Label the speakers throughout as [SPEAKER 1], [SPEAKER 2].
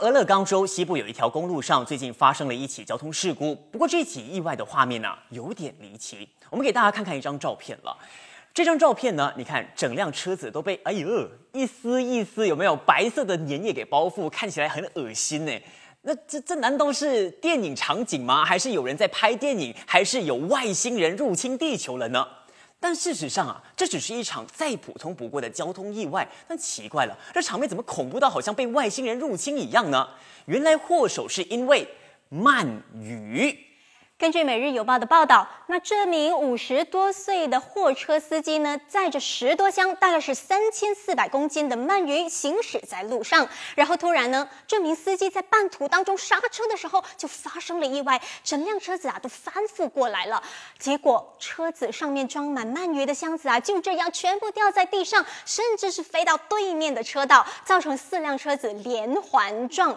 [SPEAKER 1] 俄勒冈州西部有一条公路上，最近发生了一起交通事故。不过这起意外的画面呢，有点离奇。我们给大家看看一张照片了。这张照片呢，你看，整辆车子都被哎呦一丝一丝有没有白色的粘液给包覆，看起来很恶心呢。那这这难道是电影场景吗？还是有人在拍电影？还是有外星人入侵地球了呢？但事实上啊，这只是一场再普通不过的交通意外。但奇怪了，这场面怎么恐怖到好像被外星人入侵一样呢？原来祸首是因为鳗鱼。
[SPEAKER 2] 根据《每日邮报》的报道，那这名五十多岁的货车司机呢，载着十多箱，大概是三千四百公斤的鳗鱼行驶在路上，然后突然呢，这名司机在半途当中刹车的时候就发生了意外，整辆车子啊都翻覆过来了，结果车子上面装满鳗鱼的箱子啊就这样全部掉在地上，甚至是飞到对面的车道，造成四辆车子连环撞。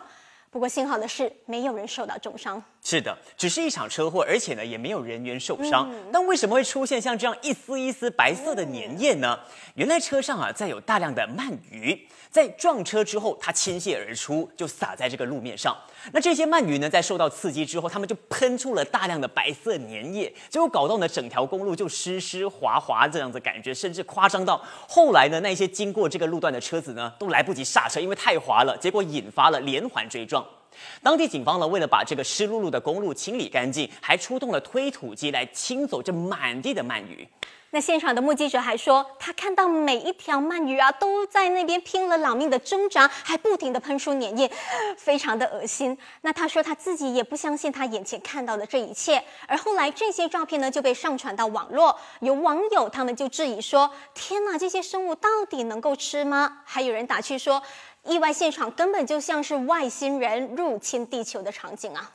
[SPEAKER 2] 不过幸好的是，没有人受到重伤。
[SPEAKER 1] 是的，只是一场车祸，而且呢也没有人员受伤。但为什么会出现像这样一丝一丝白色的粘液呢？原来车上啊载有大量的鳗鱼，在撞车之后它倾泻而出，就洒在这个路面上。那这些鳗鱼呢在受到刺激之后，它们就喷出了大量的白色粘液，结果搞到呢整条公路就湿湿滑滑这样的感觉，甚至夸张到后来呢那些经过这个路段的车子呢都来不及刹车，因为太滑了，结果引发了连环追撞。当地警方呢，为了把这个湿漉漉的公路清理干净，还出动
[SPEAKER 2] 了推土
[SPEAKER 1] 机来清走这满地的鳗鱼。
[SPEAKER 2] 那现场的目击者还说，他看到每一条鳗鱼啊，都在那边拼了老命的挣扎，还不停地喷出粘液，非常的恶心。那他说他自己也不相信他眼前看到的这一切。而后来这些照片呢，就被上传到网络，有网友他们就质疑说：“天哪，这些生物到底能够吃吗？”还有人打趣说：“意外现场根本就像是外星人入侵地球的场景啊！”